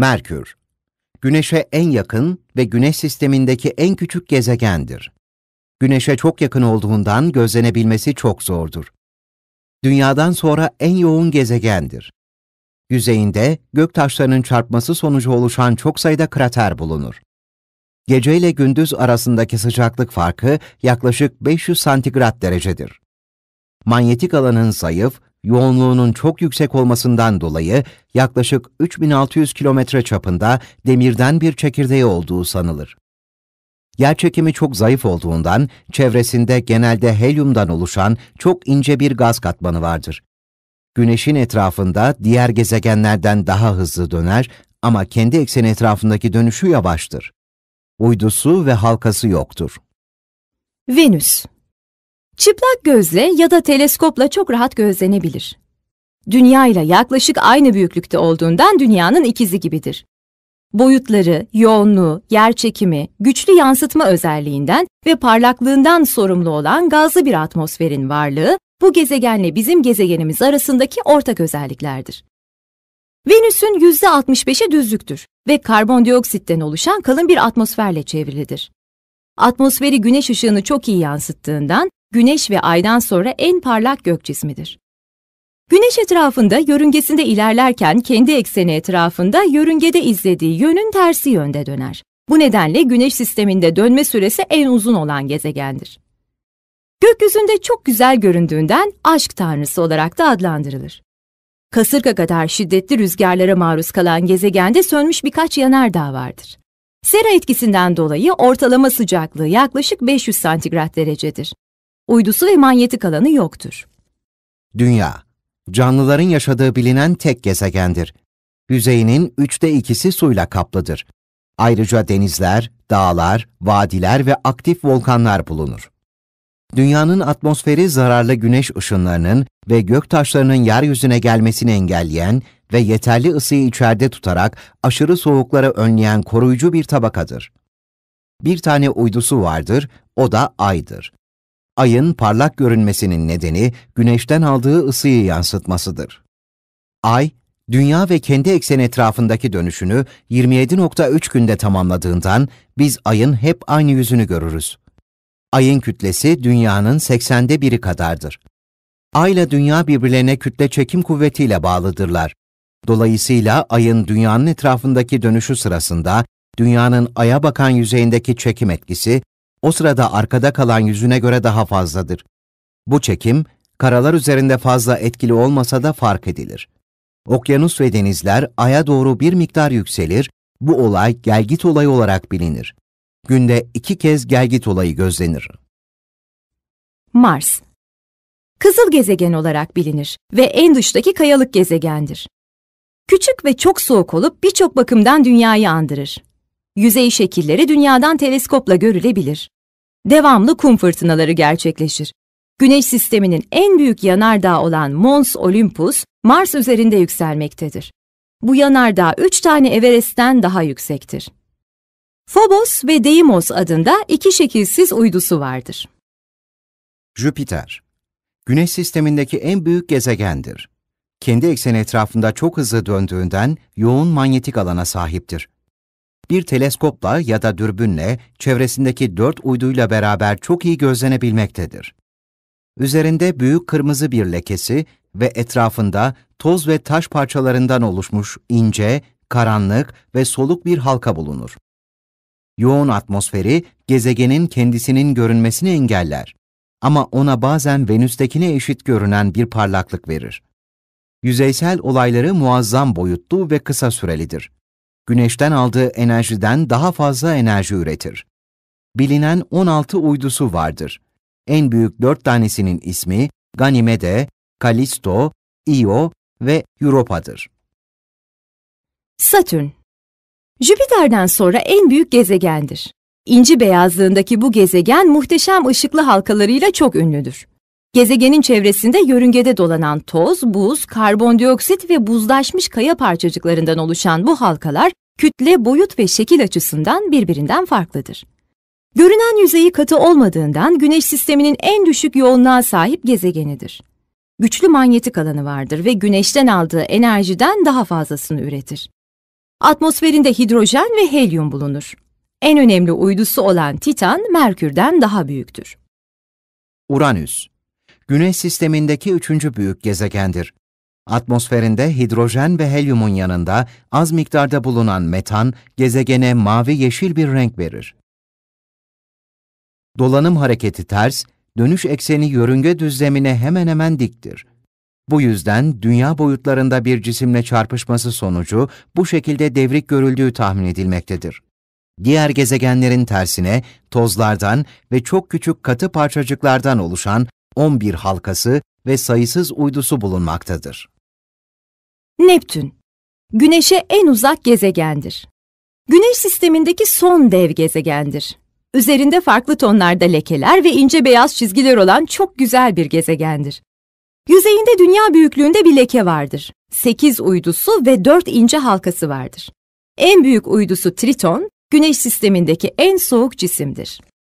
Merkür, Güneş'e en yakın ve Güneş sistemindeki en küçük gezegendir. Güneş'e çok yakın olduğundan gözlenebilmesi çok zordur. Dünyadan sonra en yoğun gezegendir. Yüzeyinde gök taşlarının çarpması sonucu oluşan çok sayıda krater bulunur. Gece ile gündüz arasındaki sıcaklık farkı yaklaşık 500 santigrat derecedir. Manyetik alanın zayıf yoğunluğunun çok yüksek olmasından dolayı yaklaşık 3600 kilometre çapında demirden bir çekirdeği olduğu sanılır. Yer çekimi çok zayıf olduğundan çevresinde genelde helyumdan oluşan çok ince bir gaz katmanı vardır. Güneşin etrafında diğer gezegenlerden daha hızlı döner ama kendi ekseni etrafındaki dönüşü yavaştır. Uydusu ve halkası yoktur. Venüs Çıplak gözle ya da teleskopla çok rahat gözlenebilir. Dünya ile yaklaşık aynı büyüklükte olduğundan dünyanın ikizi gibidir. Boyutları, yoğunluğu, yer çekimi, güçlü yansıtma özelliğinden ve parlaklığından sorumlu olan gazlı bir atmosferin varlığı bu gezegenle bizim gezegenimiz arasındaki ortak özelliklerdir. Venüs'ün %65'i düzlüktür ve karbondioksitten oluşan kalın bir atmosferle çevrilidir. Atmosferi güneş ışığını çok iyi yansıttığından Güneş ve Ay'dan sonra en parlak gök cismidir. Güneş etrafında yörüngesinde ilerlerken kendi ekseni etrafında yörüngede izlediği yönün tersi yönde döner. Bu nedenle Güneş sisteminde dönme süresi en uzun olan gezegendir. Gökyüzünde çok güzel göründüğünden aşk tanrısı olarak da adlandırılır. Kasırga kadar şiddetli rüzgarlara maruz kalan gezegende sönmüş birkaç yanardağ vardır. Sera etkisinden dolayı ortalama sıcaklığı yaklaşık 500 santigrat derecedir uydusu ve manyetik alanı yoktur. Dünya, canlıların yaşadığı bilinen tek gezegendir. Yüzeyinin üçte ikisi suyla kaplıdır. Ayrıca denizler, dağlar, vadiler ve aktif volkanlar bulunur. Dünyanın atmosferi zararlı güneş ışınlarının ve göktaşlarının yeryüzüne gelmesini engelleyen ve yeterli ısıyı içeride tutarak aşırı soğuklara önleyen koruyucu bir tabakadır. Bir tane uydusu vardır, o da Ay'dır ayın parlak görünmesinin nedeni güneşten aldığı ısıyı yansıtmasıdır. Ay, dünya ve kendi ekseni etrafındaki dönüşünü 27.3 günde tamamladığından biz ayın hep aynı yüzünü görürüz. Ayın kütlesi dünyanın 80'de biri kadardır. Ay ile dünya birbirlerine kütle çekim kuvvetiyle bağlıdırlar. Dolayısıyla ayın dünyanın etrafındaki dönüşü sırasında dünyanın aya bakan yüzeyindeki çekim etkisi o sırada arkada kalan yüzüne göre daha fazladır. Bu çekim, karalar üzerinde fazla etkili olmasa da fark edilir. Okyanus ve denizler aya doğru bir miktar yükselir, bu olay gelgit olayı olarak bilinir. Günde iki kez gelgit olayı gözlenir. Mars Kızıl gezegen olarak bilinir ve en dıştaki kayalık gezegendir. Küçük ve çok soğuk olup birçok bakımdan dünyayı andırır yüzey şekilleri dünyadan teleskopla görülebilir. Devamlı kum fırtınaları gerçekleşir. Güneş sisteminin en büyük yanardağı olan Mons Olympus, Mars üzerinde yükselmektedir. Bu yanardağ üç tane Everest'ten daha yüksektir. Phobos ve Deimos adında iki şekilsiz uydusu vardır. Jüpiter, Güneş sistemindeki en büyük gezegendir. Kendi ekseni etrafında çok hızlı döndüğünden yoğun manyetik alana sahiptir bir teleskopla ya da dürbünle çevresindeki dört uyduyla beraber çok iyi gözlenebilmektedir. Üzerinde büyük kırmızı bir lekesi ve etrafında toz ve taş parçalarından oluşmuş ince, karanlık ve soluk bir halka bulunur. Yoğun atmosferi gezegenin kendisinin görünmesini engeller ama ona bazen Venüs'tekine eşit görünen bir parlaklık verir. Yüzeysel olayları muazzam boyutlu ve kısa sürelidir güneşten aldığı enerjiden daha fazla enerji üretir. Bilinen 16 uydusu vardır. En büyük 4 tanesinin ismi Ganymede, Kalisto, Io ve Europa'dır. Satürn Jüpiter'den sonra en büyük gezegendir. İnci beyazlığındaki bu gezegen muhteşem ışıklı halkalarıyla çok ünlüdür. Gezegenin çevresinde yörüngede dolanan toz, buz, karbondioksit ve buzlaşmış kaya parçacıklarından oluşan bu halkalar kütle, boyut ve şekil açısından birbirinden farklıdır. Görünen yüzeyi katı olmadığından güneş sisteminin en düşük yoğunluğa sahip gezegenidir. Güçlü manyetik alanı vardır ve güneşten aldığı enerjiden daha fazlasını üretir. Atmosferinde hidrojen ve helyum bulunur. En önemli uydusu olan Titan, Merkür'den daha büyüktür. Uranüs Güneş sistemindeki üçüncü büyük gezegendir. Atmosferinde hidrojen ve helyumun yanında az miktarda bulunan metan, gezegene mavi-yeşil bir renk verir. Dolanım hareketi ters, dönüş ekseni yörünge düzlemine hemen hemen diktir. Bu yüzden dünya boyutlarında bir cisimle çarpışması sonucu bu şekilde devrik görüldüğü tahmin edilmektedir. Diğer gezegenlerin tersine tozlardan ve çok küçük katı parçacıklardan oluşan 11 halkası ve sayısız uydusu bulunmaktadır. Neptün, Güneş'e en uzak gezegendir. Güneş sistemindeki son dev gezegendir. Üzerinde farklı tonlarda lekeler ve ince beyaz çizgiler olan çok güzel bir gezegendir. Yüzeyinde dünya büyüklüğünde bir leke vardır. 8 uydusu ve 4 ince halkası vardır. En büyük uydusu Triton, Güneş sistemindeki en soğuk cisimdir.